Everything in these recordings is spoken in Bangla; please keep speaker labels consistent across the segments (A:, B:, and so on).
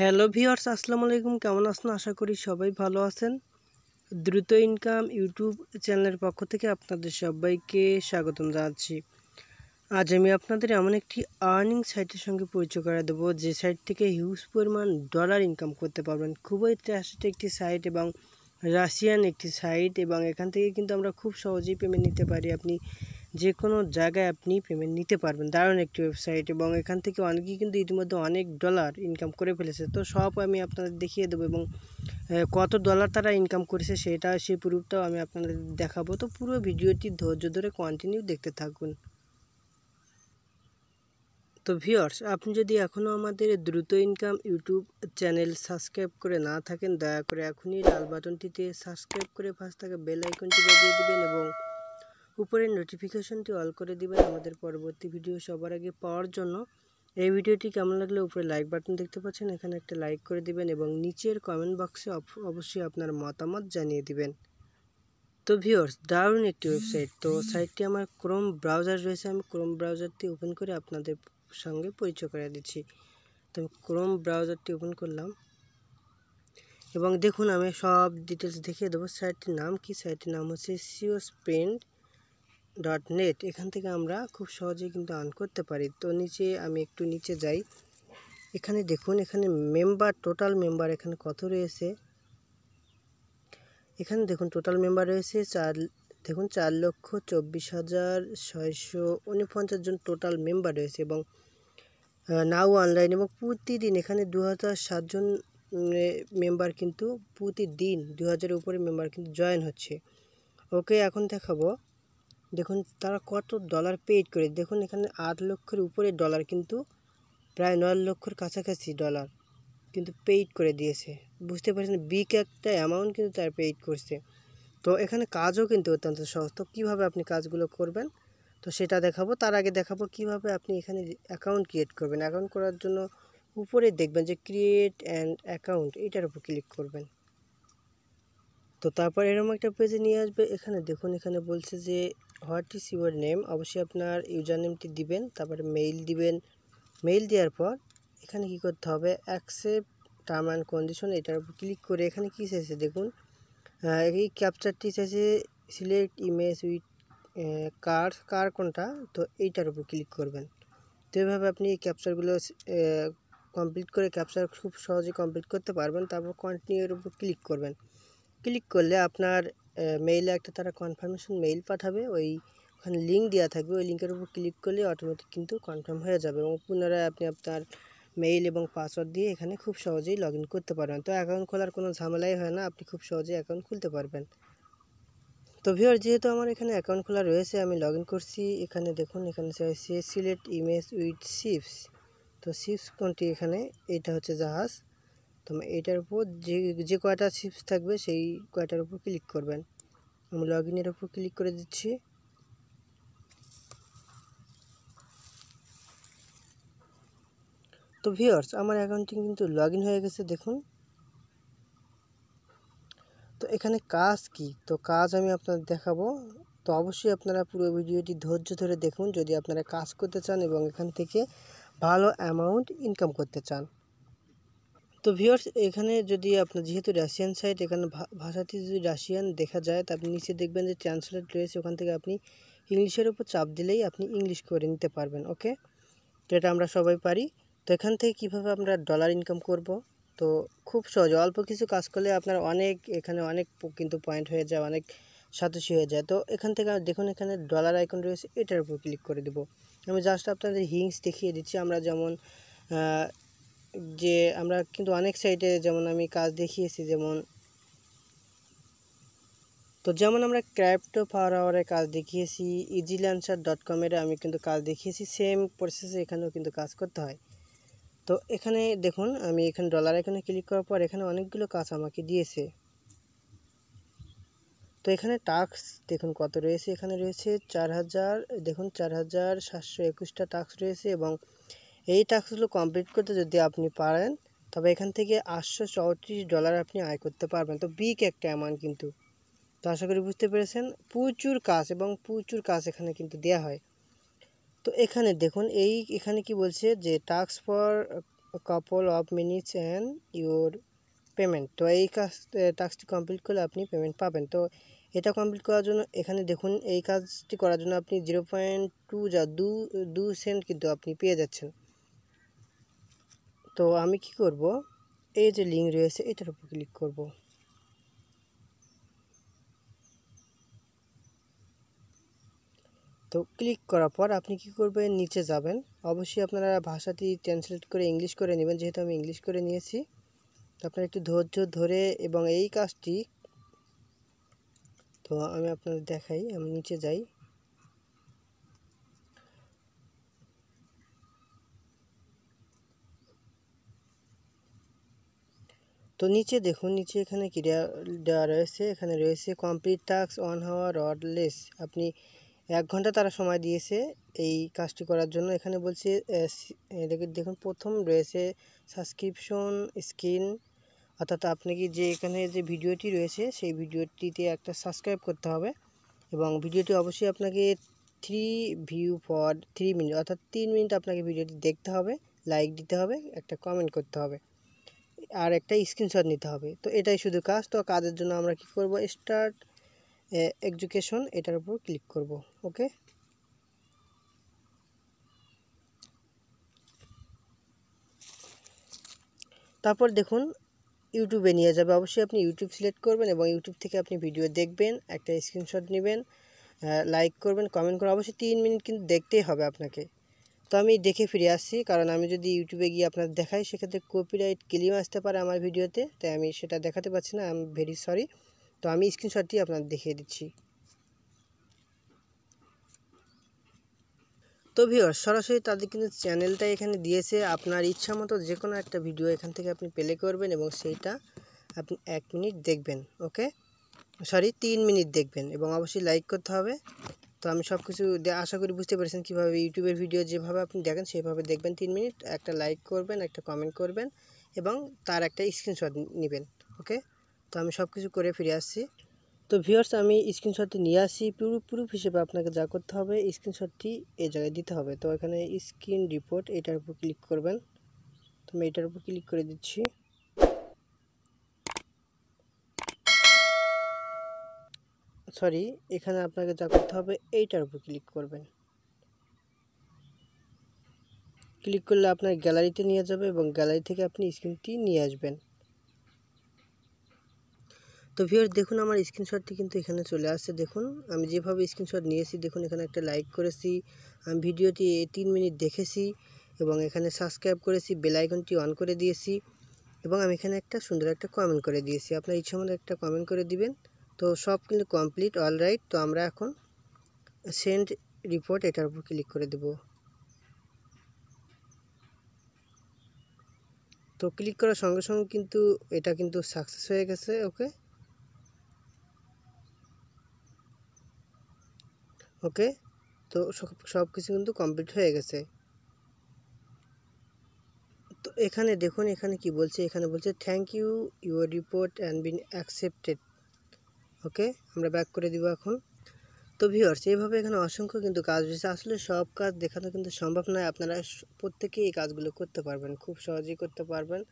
A: হ্যালো ভিওর্স আসসালামু আলাইকুম কেমন আছেন আশা করি সবাই ভালো আছেন দ্রুত ইনকাম ইউটিউব চ্যানেলের পক্ষ থেকে আপনাদের সবাইকে স্বাগতম জানাচ্ছি আজ আমি আপনাদের এমন একটি আর্নিং সাইটের সঙ্গে পরিচয় করে দেবো যে সাইট থেকে হিউজ পরিমাণ ডলার ইনকাম করতে পারবেন খুবই ট্রাস্টেড একটি সাইট এবং রাশিয়ান একটি সাইট এবং এখান থেকে কিন্তু আমরা খুব সহজেই পেমেন্ট নিতে পারি আপনি যে কোনো জায়গায় আপনি পেমেন্ট নিতে পারবেন দারুণ একটি ওয়েবসাইট এবং এখান থেকে অনেকেই কিন্তু ইতিমধ্যে অনেক ডলার ইনকাম করে ফেলেছে তো সব আমি আপনাদের দেখিয়ে দেবো এবং কত ডলার তারা ইনকাম করেছে সেটা সেই প্রুফটাও আমি আপনাদের দেখাবো তো পুরো ভিডিওটি ধৈর্য ধরে কন্টিনিউ দেখতে থাকুন তো ভিওর্স আপনি যদি এখনও আমাদের দ্রুত ইনকাম ইউটিউব চ্যানেল সাবস্ক্রাইব করে না থাকেন দয়া করে এখনই লাল বাটনটিতে সাবস্ক্রাইব করে ফার্স্ট থাকা বেল আইকনটি বাজিয়ে দেবেন এবং উপরের নোটিফিকেশনটি অল করে দিবেন আমাদের পরবর্তী ভিডিও সবার আগে পাওয়ার জন্য এই ভিডিওটি কেমন লাগলে উপরে লাইক বাটন দেখতে পাচ্ছেন এখানে একটা লাইক করে দিবেন এবং নিচের কমেন্ট বক্সে অবশ্যই আপনার মতামত জানিয়ে দিবেন তো ভিওর্স দারুণ একটি ওয়েবসাইট তো সাইটটি আমার ক্রোম ব্রাউজার রয়েছে আমি ক্রোম ব্রাউজারটি ওপেন করে আপনাদের সঙ্গে পরিচয় করে দিচ্ছি তো আমি ক্রোম ব্রাউজারটি ওপেন করলাম এবং দেখুন আমি সব ডিটেলস দেখিয়ে দেবো সাইটটির নাম কি সাইটটির নাম হচ্ছে সিওস প্রিন্ট ডট নেট এখান থেকে আমরা খুব সহজেই কিন্তু আর্ন করতে পারি তো নিচে আমি একটু নিচে যাই এখানে দেখুন এখানে মেম্বার টোটাল মেম্বার এখানে কত রয়েছে এখানে দেখুন টোটাল মেম্বার রয়েছে চার দেখুন চার লক্ষ চব্বিশ হাজার ছয়শো উনপঞ্চাশ জন টোটাল মেম্বার রয়েছে এবং নাও অনলাইন এবং প্রতিদিন এখানে দু হাজার সাতজন মেম্বার কিন্তু প্রতিদিন দু হাজারের উপরে মেম্বার কিন্তু জয়েন হচ্ছে ওকে এখন দেখাবো দেখুন তারা কত ডলার পেড করে দেখুন এখানে আট লক্ষের উপরে ডলার কিন্তু প্রায় নয় লক্ষর কাছাকাছি ডলার কিন্তু পেইড করে দিয়েছে বুঝতে পারছেন বিগ একটা অ্যামাউন্ট কিন্তু তারা পেইড করছে তো এখানে কাজও কিন্তু অত্যন্ত সহজ তো কীভাবে আপনি কাজগুলো করবেন তো সেটা দেখাবো তার আগে দেখাবো কিভাবে আপনি এখানে অ্যাকাউন্ট ক্রিয়েট করবেন অ্যাকাউন্ট করার জন্য উপরে দেখবেন যে ক্রিয়েট অ্যান্ড অ্যাকাউন্ট এটার উপর ক্লিক করবেন তো তারপর এরকম একটা পেজে নিয়ে আসবে এখানে দেখুন এখানে বলছে যে হোয়াট ইজ ইউর নেম অবশ্যই আপনার ইউজার নেমটি দিবেন তারপরে মেইল দিবেন মেইল দেওয়ার পর এখানে কি করতে হবে অ্যাকসেপ্ট টার্ম অ্যান্ড কন্ডিশন এটার উপর ক্লিক করে এখানে কী চাইছে দেখুন এই ক্যাপচারটি চাইছে select image with car car কোনটা তো এইটার উপর ক্লিক করবেন তো এইভাবে আপনি এই ক্যাপচারগুলো কমপ্লিট করে ক্যাপচার খুব সহজে কমপ্লিট করতে পারবেন তারপর কন্টিনিউর উপর ক্লিক করবেন ক্লিক করলে আপনার মেইলে একটা তারা কনফার্মেশন মেইল পাঠাবে ওই ওখানে লিঙ্ক দেওয়া থাকবে ওই লিঙ্কের উপর ক্লিক করলে অটোমেটিক কিন্তু কনফার্ম হয়ে যাবে এবং পুনরায় আপনি আপনার মেইল এবং পাসওয়ার্ড দিয়ে এখানে খুব সহজেই লগ করতে পারবেন তো অ্যাকাউন্ট খোলার কোনো ঝামেলাই হয় না আপনি খুব সহজেই অ্যাকাউন্ট খুলতে পারবেন তো ভিওর যেহেতু আমার এখানে অ্যাকাউন্ট খোলা রয়েছে আমি লগ করছি এখানে দেখুন এখানে সিলেক্ট ইমেজ উইথ শিপস তো শিপস কোনটি এখানে এটা হচ্ছে জাহাজ তোমরা এটার উপর যে যে কয়টা সিপস থাকবে সেই কয়টার উপর ক্লিক করবেন আমি লগ ইনের উপর ক্লিক করে দিচ্ছি তো ভিওর্স আমার অ্যাকাউন্টটি কিন্তু লগ হয়ে গেছে দেখুন তো এখানে কাজ কি তো কাজ আমি আপনাদের দেখাবো তো অবশ্যই আপনারা পুরো ভিডিওটি ধৈর্য ধরে দেখুন যদি আপনারা কাজ করতে চান এবং এখান থেকে ভালো অ্যামাউন্ট ইনকাম করতে চান তো ভিওর্স এখানে যদি আপনার যেহেতু রাশিয়ান সাইট এখানে ভাষাটি যদি রাশিয়ান দেখা যায় তা আপনি নিচে দেখবেন যে ট্রান্সলেট রয়েছে ওখান থেকে আপনি ইংলিশের উপর চাপ দিলেই আপনি ইংলিশ করে নিতে পারবেন ওকে তো এটা আমরা সবাই পারি তো এখান থেকে কিভাবে আমরা ডলার ইনকাম করব তো খুব সহজ অল্প কিছু কাজ করলে আপনার অনেক এখানে অনেক কিন্তু পয়েন্ট হয়ে যায় অনেক সাতাশি হয়ে যায় তো এখান থেকে দেখুন এখানে ডলার আইকন রয়েছে এটার উপর ক্লিক করে দেব আমি জাস্ট আপনাদের হিংস দেখিয়ে দিচ্ছি আমরা যেমন যে আমরা কিন্তু অনেক সাইটে যেমন আমি কাজ দেখিয়েছি যেমন তো যেমন আমরা ক্র্যাপ্টো পাওয়ার আওয়ারে কাজ দেখিয়েছি ইজি ল্যান্সার ডট কমের আমি কিন্তু কাজ দেখিয়েছি সেম প্রসেসে এখানেও কিন্তু কাজ করতে হয় তো এখানে দেখুন আমি এখানে ডলার এখানে ক্লিক করার পর এখানে অনেকগুলো কাজ আমাকে দিয়েছে তো এখানে টাক্স দেখুন কত রয়েছে এখানে রয়েছে চার হাজার দেখুন চার হাজার সাতশো একুশটা টাক্স রয়েছে এবং এই টাস্কগুলো কমপ্লিট করতে যদি আপনি পারেন তবে এখান থেকে আটশো চৌত্রিশ ডলার আপনি আয় করতে পারবেন তো বিগ একটা অ্যামাউন্ট কিন্তু তো আশা করি বুঝতে পেরেছেন প্রচুর কাজ এবং প্রচুর কাজ এখানে কিন্তু দেয়া হয় তো এখানে দেখুন এই এখানে কি বলছে যে task for couple of minutes and your payment তো এই কাজ টাস্কটি কমপ্লিট করলে আপনি পেমেন্ট পাবেন তো এটা কমপ্লিট করার জন্য এখানে দেখুন এই কাজটি করার জন্য আপনি জিরো পয়েন্ট টু যা দু দু সেন্ট কিন্তু আপনি পেয়ে যাচ্ছেন তো আমি কি করব এই যে লিঙ্ক রয়েছে এটার উপর ক্লিক করব তো ক্লিক করার পর আপনি কি করবেন নিচে যাবেন অবশ্যই আপনারা ভাষাটি ট্রান্সলেট করে ইংলিশ করে নেবেন যেহেতু আমি ইংলিশ করে নিয়েছি তো আপনারা একটু ধৈর্য ধরে এবং এই কাজটি তো আমি আপনাদের দেখাই আমি নিচে যাই তো নিচে দেখুন নিচে এখানে কি দেওয়া রয়েছে এখানে রয়েছে কমপ্লিট টাস্ক অন হাওয়ার রডলেস লেস আপনি এক ঘন্টা তারা সময় দিয়েছে এই কাজটি করার জন্য এখানে বলছে দেখুন প্রথম রয়েছে সাবস্ক্রিপশন স্ক্রিন অর্থাৎ আপনাকে যে এখানে যে ভিডিওটি রয়েছে সেই ভিডিওটিতে একটা সাবস্ক্রাইব করতে হবে এবং ভিডিওটি অবশ্যই আপনাকে three view for three minute অর্থাৎ তিন মিনিট আপনাকে ভিডিওটি দেখতে হবে লাইক দিতে হবে একটা কমেন্ট করতে হবে আর একটা স্ক্রিনশট নিতে হবে তো এটাই শুধু কাজ তো কাজের জন্য আমরা কি করব স্টার্ট এডুকেশন এটার উপর ক্লিক করব ওকে তারপর দেখুন ইউটিউবে নিয়ে যাবে অবশ্যই আপনি ইউটিউব সিলেক্ট করবেন এবং ইউটিউব থেকে আপনি ভিডিও দেখবেন একটা স্ক্রিনশট নেবেন লাইক করবেন কমেন্ট করবেন অবশ্যই তিন মিনিট কিন্তু দেখতেই হবে আপনাকে তো আমি দেখে ফিরে আসছি কারণ আমি যদি ইউটিউবে গিয়ে আপনার দেখাই সেক্ষেত্রে কপিরাইট ক্লিম আসতে পারে আমার ভিডিওতে তাই আমি সেটা দেখাতে পারছি না আই এম ভেরি সরি তো আমি স্ক্রিনশটটি আপনার দেখিয়ে দিচ্ছি তো ভিওর সরাসরি তাদের কিন্তু চ্যানেলটা এখানে দিয়েছে আপনার ইচ্ছা মতো যে কোনো একটা ভিডিও এখান থেকে আপনি প্লে করবেন এবং সেইটা আপনি এক মিনিট দেখবেন ওকে সরি তিন মিনিট দেখবেন এবং অবশ্যই লাইক করতে হবে তো আমি সব কিছু আশা করি বুঝতে পেরেছেন কীভাবে ইউটিউবের ভিডিও যেভাবে আপনি দেখেন সেভাবে দেখবেন তিন মিনিট একটা লাইক করবেন একটা কমেন্ট করবেন এবং তার একটা স্ক্রিনশট নেবেন ওকে তো আমি সব কিছু করে ফিরে আসছি তো ভিউয়ার্স আমি স্ক্রিনশটটি নিয়ে আসি পুরো প্রুফ হিসেবে আপনাকে যা করতে হবে স্ক্রিনশটটি এই জায়গায় দিতে হবে তো এখানে স্ক্রিন রিপোর্ট এটার উপর ক্লিক করবেন তো আমি এটার উপর ক্লিক করে দিচ্ছি সরি এখানে আপনাকে যা করতে হবে এইটার উপর ক্লিক করবেন ক্লিক করলে আপনার গ্যালারিতে নিয়ে যাবে এবং গ্যালারি থেকে আপনি স্ক্রিনটি নিয়ে আসবেন তো ভিউর দেখুন আমার স্ক্রিনশটটি কিন্তু এখানে চলে আসছে দেখুন আমি যেভাবে স্ক্রিনশট নিয়েছি দেখুন এখানে একটা লাইক করেছি আমি ভিডিওটি তিন মিনিট দেখেছি এবং এখানে সাবস্ক্রাইব করেছি বেলাইকনটি অন করে দিয়েছি এবং আমি এখানে একটা সুন্দর একটা কমেন্ট করে দিয়েছি আপনার ইচ্ছা মতো একটা কমেন্ট করে দিবেন তো সব কিন্তু কমপ্লিট অল রাইট তো আমরা এখন সেন্ড রিপোর্ট এটার উপর ক্লিক করে দেব তো ক্লিক করার সঙ্গে সঙ্গে কিন্তু এটা কিন্তু সাকসেস হয়ে গেছে ওকে ওকে তো সব কিছু কিন্তু কমপ্লিট হয়ে গেছে তো এখানে দেখুন এখানে কি বলছে এখানে বলছে thank you your report and been accepted okay আমরা ব্যাক করে দিব এখন তো ভিওর্স এইভাবে এখানে অসংখ্য কিন্তু কাজ রয়েছে আসলে সব কাজ দেখানো কিন্তু সম্ভব নয় আপনারা প্রত্যেকেই এই কাজগুলো করতে পারবেন খুব সহজেই করতে পারবেন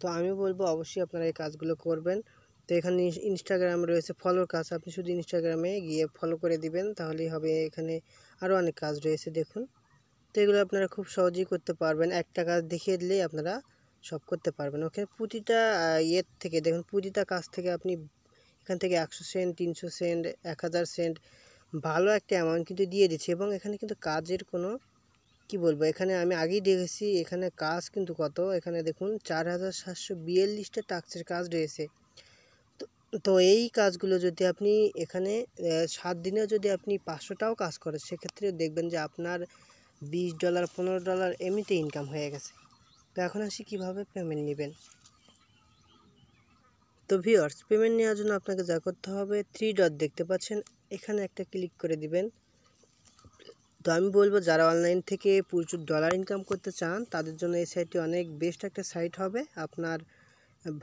A: তো আমি বলবো অবশ্যই আপনারা এই কাজগুলো করবেন তো এখানে ইনস্টাগ্রাম রয়েছে ফলোর কাজ আপনি শুধু ইনস্টাগ্রামে গিয়ে ফলো করে দিবেন তাহলেই হবে এখানে আরও অনেক কাজ রয়েছে দেখুন তো এগুলো আপনারা খুব সহজেই করতে পারবেন একটা কাজ দেখিয়ে দিলেই আপনারা সব করতে পারবেন ওখানে প্রতিটা ইয়ের থেকে দেখুন প্রতিটা কাজ থেকে আপনি এখান থেকে একশো সেন্ট তিনশো সেন্ট এক হাজার সেন্ট ভালো একটা অ্যামাউন্ট কিন্তু দিয়ে দিচ্ছে এবং এখানে কিন্তু কাজের কোনো কি বলবো এখানে আমি আগেই দেখেছি এখানে কাজ কিন্তু কত এখানে দেখুন চার হাজার সাতশো বিয়াল্লিশটা টাক্সের কাজ রয়েছে তো এই কাজগুলো যদি আপনি এখানে সাত দিনে যদি আপনি পাঁচশোটাও কাজ করেন সেক্ষেত্রে দেখবেন যে আপনার বিশ ডলার পনেরো ডলার এমনিতে ইনকাম হয়ে গেছে তো এখন আসি কীভাবে পেমেন্ট নেবেন তো ভিওর্স পেমেন্ট নেওয়ার জন্য আপনাকে যা করতে হবে থ্রি ডট দেখতে পাচ্ছেন এখানে একটা ক্লিক করে দিবেন তো আমি বলবো যারা অনলাইন থেকে প্রচুর ডলার ইনকাম করতে চান তাদের জন্য এই সাইটটি অনেক বেস্ট একটা সাইট হবে আপনার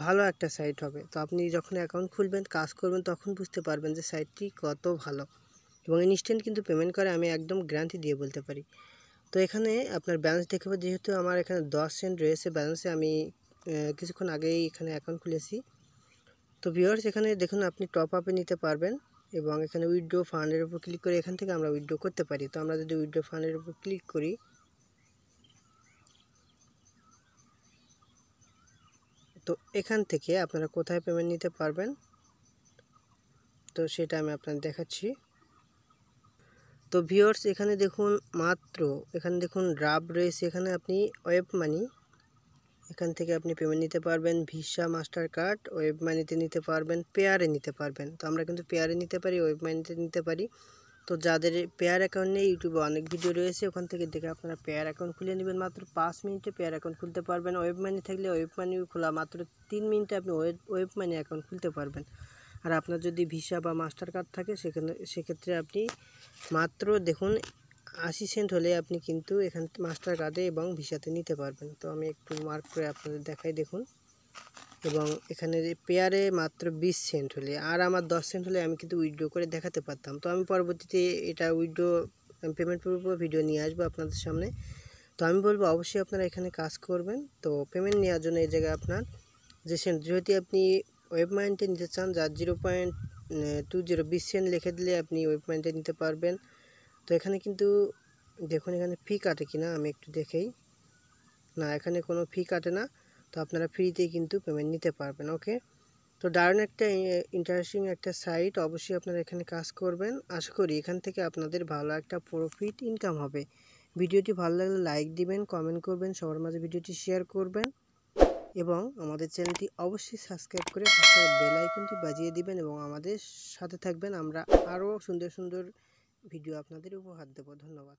A: ভালো একটা সাইট হবে তো আপনি যখন অ্যাকাউন্ট খুলবেন কাজ করবেন তখন বুঝতে পারবেন যে সাইটটি কত ভালো এবং ইনস্ট্যান্ট কিন্তু পেমেন্ট করে আমি একদম গ্যারান্টি দিয়ে বলতে পারি তো এখানে আপনার ব্যালেন্স দেখবে যেহেতু আমার এখানে দশ সেন্ট রয়েছে ব্যালেন্সে আমি কিছুক্ষণ আগেই এখানে অ্যাকাউন্ট খুলেছি তো ভিওর্স এখানে দেখুন আপনি টপ আপে নিতে পারবেন এবং এখানে উইড্রো ফান্ডের উপর ক্লিক করে এখান থেকে আমরা উইড্রো করতে পারি তো আমরা যদি উইড্রো ফান্ডের উপর ক্লিক করি তো এখান থেকে আপনারা কোথায় পেমেন্ট নিতে পারবেন তো সেটা আমি আপনাদের দেখাচ্ছি তো ভিওর্স এখানে দেখুন মাত্র এখানে দেখুন ড্রাব রয়েছে এখানে আপনি ওয়েব মানি এখান থেকে আপনি পেমেন্ট নিতে পারবেন ভিসা মাস্টার কার্ড ওয়েব মানিতে নিতে পারবেন পেয়ারে নিতে পারবেন তো আমরা কিন্তু পেয়ারে নিতে পারি ওয়েব মানিতে নিতে পারি তো যাদের পেয়ার অ্যাকাউন্ট নেই ইউটিউবে অনেক ভিডিও রয়েছে ওখান থেকে দেখে আপনারা পেয়ার অ্যাকাউন্ট খুলে নেবেন মাত্র পাঁচ মিনিটে পেয়ার অ্যাকাউন্ট খুলতে পারবেন ওয়েব মানি থাকলে ওয়েব মানি খোলা মাত্র তিন মিনিটে আপনি ওয়েব ওয়েব মানি অ্যাকাউন্ট খুলতে পারবেন আর আপনার যদি ভিসা বা মাস্টার কার্ড থাকে সেখানে সেক্ষেত্রে আপনি মাত্র দেখুন আশি সেন্ট হলে আপনি কিন্তু এখান মাস্টার কার্ডে এবং ভিসাতে নিতে পারবেন তো আমি একটু মার্ক করে আপনাদের দেখাই দেখুন এবং এখানে পেয়ারে মাত্র বিশ সেন্ট হলে আর আমার দশ সেন্ট হলে আমি কিন্তু উইড্রো করে দেখাতে পারতাম তো আমি পরবর্তীতে এটা উইড্রো পেমেন্ট পূর্ব ভিডিও নিয়ে আসবো আপনাদের সামনে তো আমি বলবো অবশ্যই আপনারা এখানে কাজ করবেন তো পেমেন্ট নেওয়ার জন্য এই জায়গায় আপনার যে সেন্ট যদি আপনি ওয়েব মাইন্টে নিতে চান যার জিরো পয়েন্ট টু জিরো বিশ সেন্ট লিখে দিলে আপনি ওয়েব মাইন্টে নিতে পারবেন তো এখানে কিন্তু দেখুন এখানে ফি কাটে কি না আমি একটু দেখেই না এখানে কোনো ফি কাটে না তো আপনারা ফ্রিতেই কিন্তু পেমেন্ট নিতে পারবেন ওকে তো দারুণ একটা ইন্টারেস্টিং একটা সাইট অবশ্যই আপনারা এখানে কাজ করবেন আশা করি এখান থেকে আপনাদের ভালো একটা প্রফিট ইনকাম হবে ভিডিওটি ভালো লাগলে লাইক দিবেন কমেন্ট করবেন সবার মাঝে ভিডিওটি শেয়ার করবেন এবং আমাদের চ্যানেলটি অবশ্যই সাবস্ক্রাইব করে বেল আইকনটি বাজিয়ে দিবেন এবং আমাদের সাথে থাকবেন আমরা আরও সুন্দর সুন্দর ভিডিও আপনাদের উপহার দেবো ধন্যবাদ